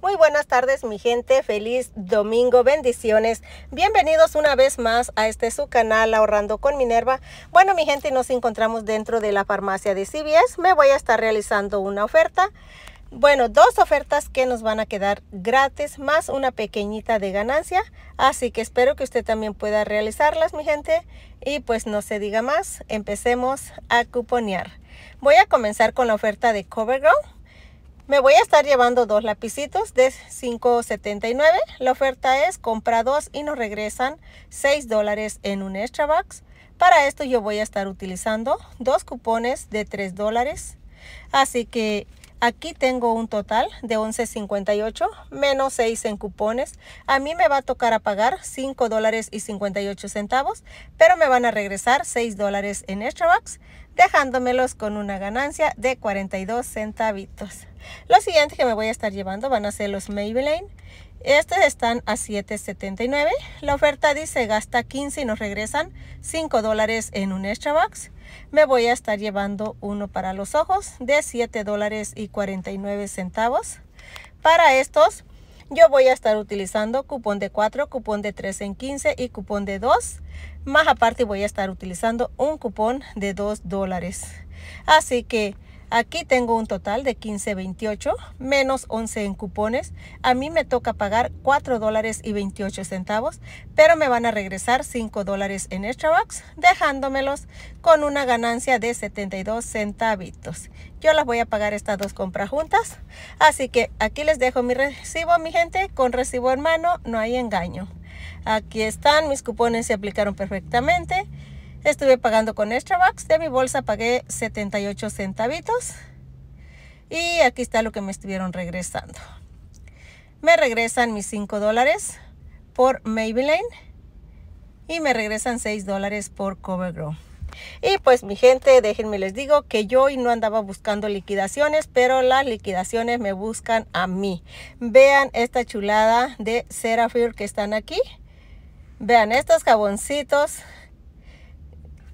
Muy buenas tardes mi gente, feliz domingo, bendiciones. Bienvenidos una vez más a este su canal Ahorrando con Minerva. Bueno mi gente, nos encontramos dentro de la farmacia de CBS. Me voy a estar realizando una oferta. Bueno, dos ofertas que nos van a quedar gratis, más una pequeñita de ganancia. Así que espero que usted también pueda realizarlas, mi gente. Y pues no se diga más, empecemos a cuponear. Voy a comenzar con la oferta de CoverGirl. Me voy a estar llevando dos lapicitos de $5.79. La oferta es compra dos y nos regresan $6 dólares en un extra box. Para esto yo voy a estar utilizando dos cupones de $3 dólares. Así que Aquí tengo un total de 11.58 menos 6 en cupones. A mí me va a tocar a pagar $5.58, dólares y centavos, pero me van a regresar 6 dólares en extra bucks, dejándomelos con una ganancia de 42 centavitos. Lo siguiente que me voy a estar llevando van a ser los Maybelline. Estos están a 7.79. La oferta dice gasta 15 y nos regresan 5 dólares en un extra box me voy a estar llevando uno para los ojos de 7 dólares y 49 centavos. Para estos yo voy a estar utilizando cupón de 4, cupón de 3 en 15 y cupón de 2. Más aparte voy a estar utilizando un cupón de 2 dólares. Así que Aquí tengo un total de 15.28 menos 11 en cupones. A mí me toca pagar $4.28, dólares y 28 centavos, pero me van a regresar 5 dólares en extra box, dejándomelos con una ganancia de 72 centavitos. Yo las voy a pagar estas dos compras juntas. Así que aquí les dejo mi recibo, mi gente. Con recibo en mano no hay engaño. Aquí están, mis cupones se aplicaron perfectamente. Estuve pagando con extra bucks. De mi bolsa pagué 78 centavitos. Y aquí está lo que me estuvieron regresando. Me regresan mis 5 dólares por Maybelline. Y me regresan 6 dólares por CoverGirl. Y pues mi gente, déjenme les digo que yo hoy no andaba buscando liquidaciones, pero las liquidaciones me buscan a mí. Vean esta chulada de Seraphir que están aquí. Vean estos jaboncitos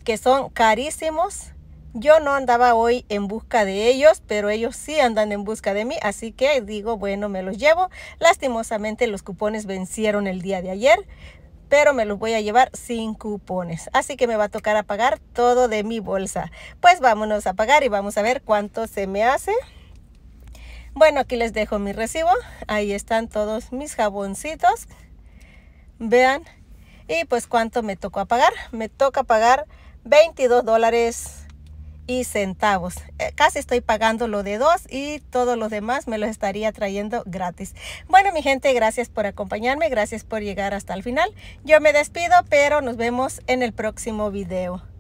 que son carísimos. Yo no andaba hoy en busca de ellos, pero ellos sí andan en busca de mí, así que digo, bueno, me los llevo. Lastimosamente los cupones vencieron el día de ayer, pero me los voy a llevar sin cupones. Así que me va a tocar a pagar todo de mi bolsa. Pues vámonos a pagar y vamos a ver cuánto se me hace. Bueno, aquí les dejo mi recibo. Ahí están todos mis jaboncitos. Vean y pues cuánto me tocó pagar. Me toca pagar 22 dólares y centavos. Eh, casi estoy pagando lo de dos y todos los demás me los estaría trayendo gratis. Bueno, mi gente, gracias por acompañarme. Gracias por llegar hasta el final. Yo me despido, pero nos vemos en el próximo video.